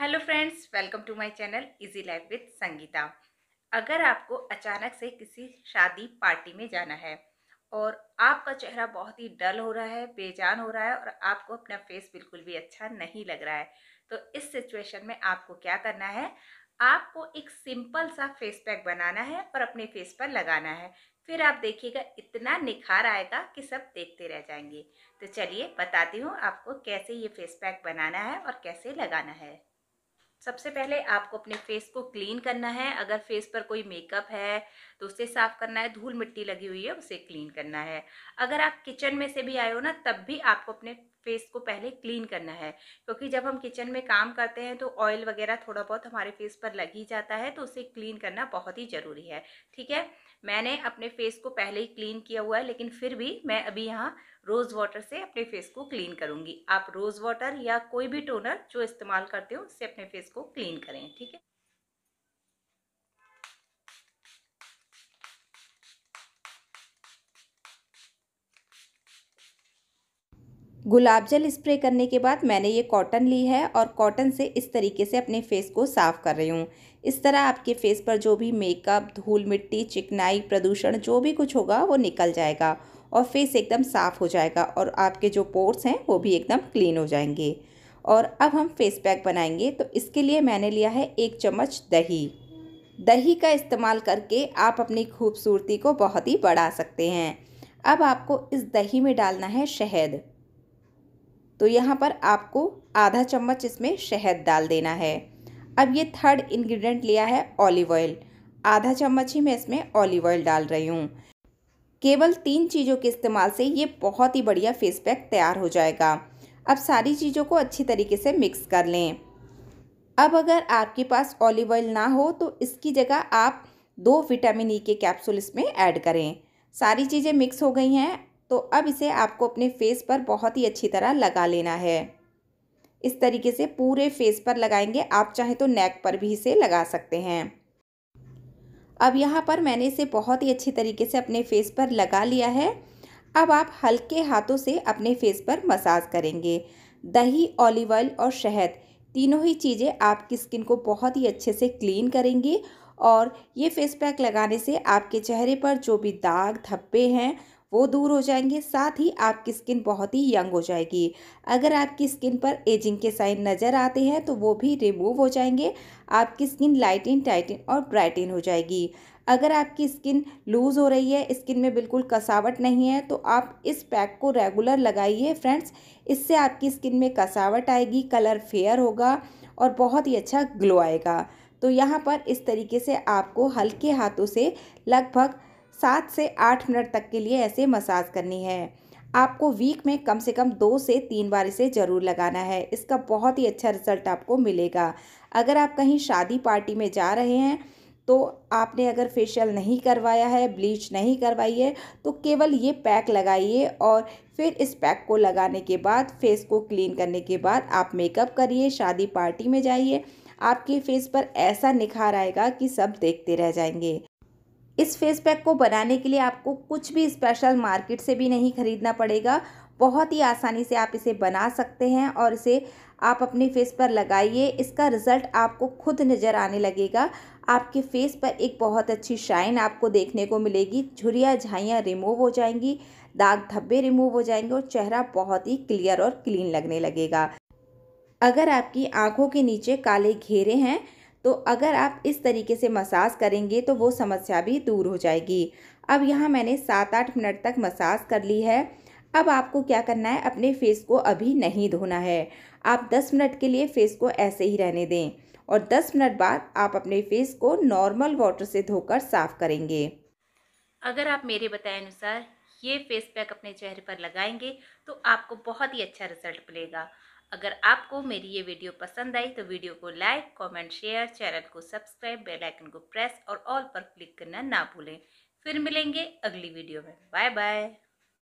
hello friends welcome to my channel easy life with Sangeeta अगर आपको अचानक से किसी शादी पार्टी में जाना है और आपका चेहरा बहुत ही डल हो रहा है बेजान हो रहा है और आपको अपना फेस बिल्कुल भी अच्छा नहीं लग रहा है तो इस सिचुएशन में आपको क्या करना है आपको एक सिंपल सा फेस पैक बनाना है और अपने फेस पर लगाना है फिर आप देखिएगा इतना निखार आएगा कि सब देखते रह जाएंगे तो चलिए बताती हूँ आपको कैसे ये फेस पैक बनाना है और कैसे लगाना है सबसे पहले आपको अपने फेस को क्लीन करना है अगर फेस पर कोई मेकअप है तो उसे साफ़ करना है धूल मिट्टी लगी हुई है उसे क्लीन करना है अगर आप किचन में से भी आए हो ना तब भी आपको अपने फेस को पहले क्लीन करना है क्योंकि जब हम किचन में काम करते हैं तो ऑयल वगैरह थोड़ा बहुत हमारे फेस पर लग ही जाता है तो उसे क्लीन करना बहुत ही ज़रूरी है ठीक है मैंने अपने फेस को पहले ही क्लीन किया हुआ है लेकिन फिर भी मैं अभी यहाँ रोज़ वाटर से अपने फेस को क्लीन करूँगी आप रोज़ वाटर या कोई भी टोनर जो इस्तेमाल करते हो उससे अपने फेस को क्लीन करें ठीक है गुलाब जल स्प्रे करने के बाद मैंने ये कॉटन ली है और कॉटन से इस तरीके से अपने फेस को साफ़ कर रही हूँ इस तरह आपके फेस पर जो भी मेकअप धूल मिट्टी चिकनाई प्रदूषण जो भी कुछ होगा वो निकल जाएगा और फेस एकदम साफ़ हो जाएगा और आपके जो पोर्ट्स हैं वो भी एकदम क्लीन हो जाएंगे और अब हम फेस पैक बनाएंगे तो इसके लिए मैंने लिया है एक चम्मच दही दही का इस्तेमाल करके आप अपनी खूबसूरती को बहुत ही बढ़ा सकते हैं अब आपको इस दही में डालना है शहद तो यहाँ पर आपको आधा चम्मच इसमें शहद डाल देना है अब ये थर्ड इंग्रेडिएंट लिया है ऑलिव ऑयल आधा चम्मच ही मैं इसमें ऑलिव ऑयल डाल रही हूँ केवल तीन चीज़ों के इस्तेमाल से ये बहुत ही बढ़िया फेस पैक तैयार हो जाएगा अब सारी चीज़ों को अच्छी तरीके से मिक्स कर लें अब अगर आपके पास ऑलिव ऑयल ना हो तो इसकी जगह आप दो विटामिन ई e के कैप्सूल इसमें ऐड करें सारी चीज़ें मिक्स हो गई हैं तो अब इसे आपको अपने फेस पर बहुत ही अच्छी तरह लगा लेना है इस तरीके से पूरे फेस पर लगाएंगे आप चाहे तो नेक पर भी इसे लगा सकते हैं अब यहाँ पर मैंने इसे बहुत ही अच्छी तरीके से अपने फेस पर लगा लिया है अब आप हल्के हाथों से अपने फेस पर मसाज करेंगे दही ऑलिव ऑयल और शहद तीनों ही चीज़ें आपकी स्किन को बहुत ही अच्छे से क्लीन करेंगी और ये फेस पैक लगाने से आपके चेहरे पर जो भी दाग धब्बे हैं वो दूर हो जाएंगे साथ ही आपकी स्किन बहुत ही यंग हो जाएगी अगर आपकी स्किन पर एजिंग के साइन नज़र आते हैं तो वो भी रिमूव हो जाएंगे आपकी स्किन लाइटिन टाइटिन और ब्राइटिन हो जाएगी अगर आपकी स्किन लूज़ हो रही है स्किन में बिल्कुल कसावट नहीं है तो आप इस पैक को रेगुलर लगाइए फ्रेंड्स इससे आपकी स्किन में कसावट आएगी कलर फेयर होगा और बहुत ही अच्छा ग्लो आएगा तो यहाँ पर इस तरीके से आपको हल्के हाथों से लगभग सात से आठ मिनट तक के लिए ऐसे मसाज करनी है आपको वीक में कम से कम दो से तीन बार इसे ज़रूर लगाना है इसका बहुत ही अच्छा रिजल्ट आपको मिलेगा अगर आप कहीं शादी पार्टी में जा रहे हैं तो आपने अगर फेशियल नहीं करवाया है ब्लीच नहीं करवाई है तो केवल ये पैक लगाइए और फिर इस पैक को लगाने के बाद फेस को क्लीन करने के बाद आप मेकअप करिए शादी पार्टी में जाइए आपके फेस पर ऐसा निखार आएगा कि सब देखते रह जाएंगे इस फेस पैक को बनाने के लिए आपको कुछ भी स्पेशल मार्केट से भी नहीं ख़रीदना पड़ेगा बहुत ही आसानी से आप इसे बना सकते हैं और इसे आप अपने फेस पर लगाइए इसका रिज़ल्ट आपको खुद नज़र आने लगेगा आपके फेस पर एक बहुत अच्छी शाइन आपको देखने को मिलेगी झुरियाँ झाइयाँ रिमूव हो जाएंगी दाग धब्बे रिमूव हो जाएंगे और चेहरा बहुत ही क्लियर और क्लीन लगने लगेगा अगर आपकी आँखों के नीचे काले घेरे हैं तो अगर आप इस तरीके से मसाज करेंगे तो वो समस्या भी दूर हो जाएगी अब यहाँ मैंने सात आठ मिनट तक मसाज कर ली है अब आपको क्या करना है अपने फेस को अभी नहीं धोना है आप 10 मिनट के लिए फेस को ऐसे ही रहने दें और 10 मिनट बाद आप अपने फेस को नॉर्मल वाटर से धोकर साफ़ करेंगे अगर आप मेरे बताए अनुसार ये फेस पैक अपने चेहरे पर लगाएंगे तो आपको बहुत ही अच्छा रिजल्ट मिलेगा अगर आपको मेरी ये वीडियो पसंद आई तो वीडियो को लाइक कमेंट, शेयर चैनल को सब्सक्राइब बेल आइकन को प्रेस और ऑल पर क्लिक करना ना भूलें फिर मिलेंगे अगली वीडियो में बाय बाय